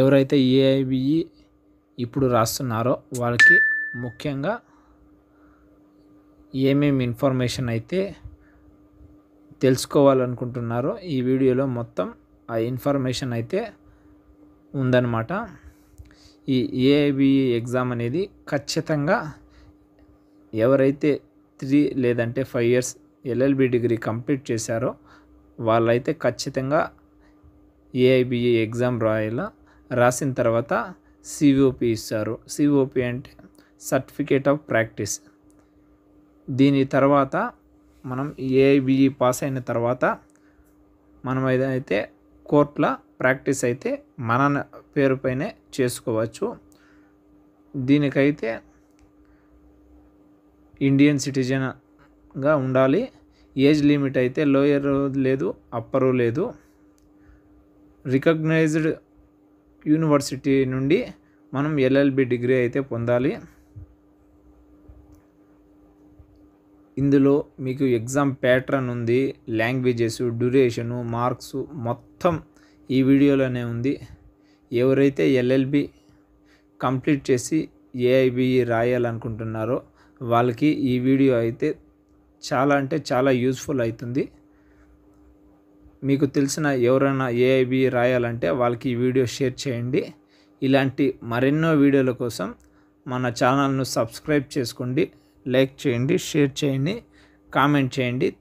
ఎవరైతే ఏఐబిఈ ఇప్పుడు రాస్తున్నారో వాళ్ళకి ముఖ్యంగా ఏమేమి ఇన్ఫర్మేషన్ అయితే తెలుసుకోవాలనుకుంటున్నారో ఈ వీడియోలో మొత్తం ఆ ఇన్ఫర్మేషన్ అయితే ఉందన్నమాట ఈ ఏఐబి ఎగ్జామ్ అనేది ఖచ్చితంగా ఎవరైతే త్రీ లేదంటే five years LLB degree complete చేశారో వాళ్ళైతే ఖచ్చితంగా ఏఐబిఈ ఎగ్జామ్ రాయాల రాసిన తర్వాత సిఓపి ఇస్తారు సిఓపి అంటే సర్టిఫికేట్ ఆఫ్ ప్రాక్టీస్ దీని తర్వాత మనం ఏఐబిఈ పాస్ అయిన తర్వాత మనం ఏదైతే కోర్టుల ప్రాక్టీస్ అయితే మన పేరుపైనే చేసుకోవచ్చు దీనికైతే ఇండియన్ సిటిజన్గా ఉండాలి ఏజ్ లిమిట్ అయితే లోయర్ లేదు అప్పరు లేదు రికగ్నైజ్డ్ యూనివర్సిటీ నుండి మనం ఎల్ఎల్బి డిగ్రీ అయితే పొందాలి ఇందులో మీకు ఎగ్జామ్ ప్యాటర్న్ ఉంది లాంగ్వేజెస్ డ్యూరేషను మార్క్స్ మొత్తం ఈ వీడియోలోనే ఉంది ఎవరైతే ఎల్ఎల్బి కంప్లీట్ చేసి ఏఐబిఈ రాయాలనుకుంటున్నారో వాళ్ళకి ఈ వీడియో అయితే చాలా అంటే చాలా యూస్ఫుల్ అవుతుంది మీకు తెలిసిన ఎవరైనా ఏఐబి రాయాలంటే వాళ్ళకి ఈ వీడియో షేర్ చేయండి ఇలాంటి మరెన్నో వీడియోల కోసం మన ఛానల్ను సబ్స్క్రైబ్ చేసుకోండి లైక్ చేయండి షేర్ చేయండి కామెంట్ చేయండి